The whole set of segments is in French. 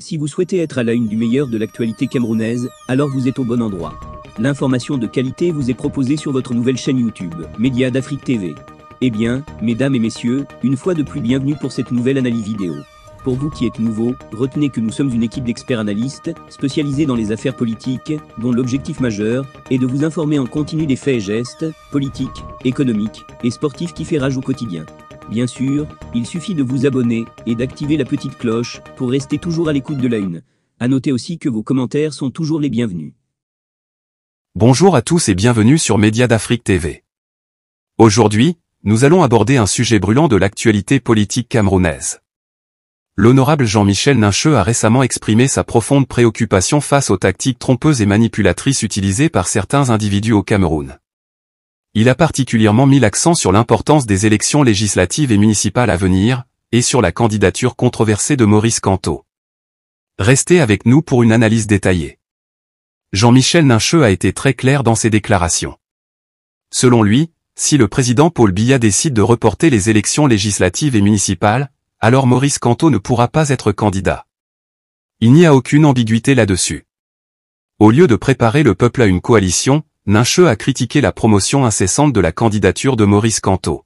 Si vous souhaitez être à la une du meilleur de l'actualité camerounaise, alors vous êtes au bon endroit. L'information de qualité vous est proposée sur votre nouvelle chaîne YouTube, Média d'Afrique TV. Eh bien, mesdames et messieurs, une fois de plus bienvenue pour cette nouvelle analyse vidéo. Pour vous qui êtes nouveau, retenez que nous sommes une équipe d'experts analystes, spécialisés dans les affaires politiques, dont l'objectif majeur est de vous informer en continu des faits et gestes, politiques, économiques et sportifs qui fait rage au quotidien. Bien sûr, il suffit de vous abonner et d'activer la petite cloche pour rester toujours à l'écoute de la une. À noter aussi que vos commentaires sont toujours les bienvenus. Bonjour à tous et bienvenue sur Média d'Afrique TV. Aujourd'hui, nous allons aborder un sujet brûlant de l'actualité politique camerounaise. L'honorable Jean-Michel Nincheux a récemment exprimé sa profonde préoccupation face aux tactiques trompeuses et manipulatrices utilisées par certains individus au Cameroun il a particulièrement mis l'accent sur l'importance des élections législatives et municipales à venir, et sur la candidature controversée de Maurice Canto. Restez avec nous pour une analyse détaillée. Jean-Michel Nincheux a été très clair dans ses déclarations. Selon lui, si le président Paul Biya décide de reporter les élections législatives et municipales, alors Maurice Canto ne pourra pas être candidat. Il n'y a aucune ambiguïté là-dessus. Au lieu de préparer le peuple à une coalition, Nincheux a critiqué la promotion incessante de la candidature de Maurice Kanto.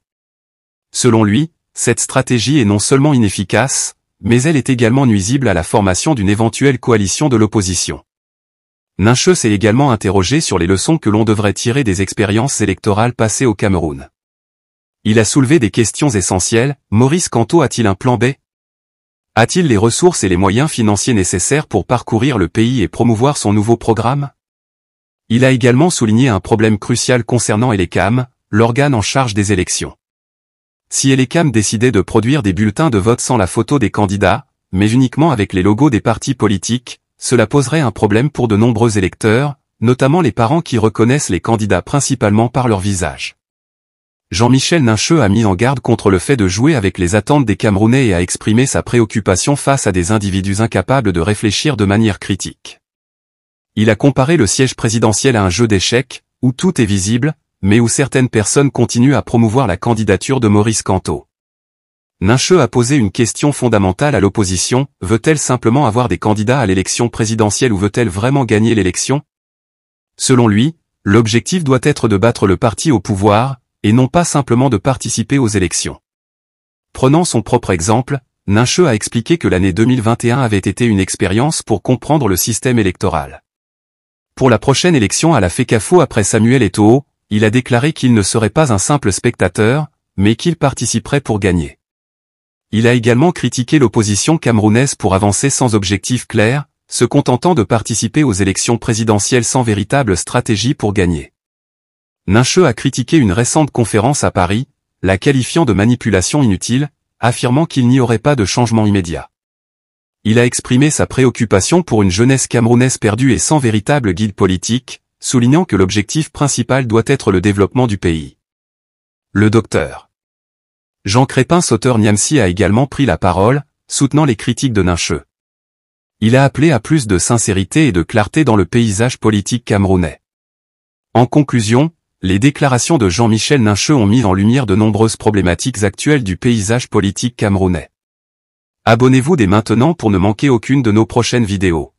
Selon lui, cette stratégie est non seulement inefficace, mais elle est également nuisible à la formation d'une éventuelle coalition de l'opposition. Nincheux s'est également interrogé sur les leçons que l'on devrait tirer des expériences électorales passées au Cameroun. Il a soulevé des questions essentielles, Maurice Kanto a-t-il un plan B A-t-il les ressources et les moyens financiers nécessaires pour parcourir le pays et promouvoir son nouveau programme il a également souligné un problème crucial concernant Elecam, l'organe en charge des élections. Si Elecam décidait de produire des bulletins de vote sans la photo des candidats, mais uniquement avec les logos des partis politiques, cela poserait un problème pour de nombreux électeurs, notamment les parents qui reconnaissent les candidats principalement par leur visage. Jean-Michel Nincheux a mis en garde contre le fait de jouer avec les attentes des Camerounais et a exprimé sa préoccupation face à des individus incapables de réfléchir de manière critique. Il a comparé le siège présidentiel à un jeu d'échecs, où tout est visible, mais où certaines personnes continuent à promouvoir la candidature de Maurice Canto. Nincheux a posé une question fondamentale à l'opposition, veut-elle simplement avoir des candidats à l'élection présidentielle ou veut-elle vraiment gagner l'élection Selon lui, l'objectif doit être de battre le parti au pouvoir, et non pas simplement de participer aux élections. Prenant son propre exemple, Nincheux a expliqué que l'année 2021 avait été une expérience pour comprendre le système électoral. Pour la prochaine élection à la FECAFO après Samuel Eto'o, il a déclaré qu'il ne serait pas un simple spectateur, mais qu'il participerait pour gagner. Il a également critiqué l'opposition camerounaise pour avancer sans objectif clair, se contentant de participer aux élections présidentielles sans véritable stratégie pour gagner. Nincheux a critiqué une récente conférence à Paris, la qualifiant de manipulation inutile, affirmant qu'il n'y aurait pas de changement immédiat il a exprimé sa préoccupation pour une jeunesse camerounaise perdue et sans véritable guide politique, soulignant que l'objectif principal doit être le développement du pays. Le docteur Jean Crépin Sauteur Niamsi a également pris la parole, soutenant les critiques de Nincheux. Il a appelé à plus de sincérité et de clarté dans le paysage politique camerounais. En conclusion, les déclarations de Jean-Michel Nincheux ont mis en lumière de nombreuses problématiques actuelles du paysage politique camerounais. Abonnez-vous dès maintenant pour ne manquer aucune de nos prochaines vidéos.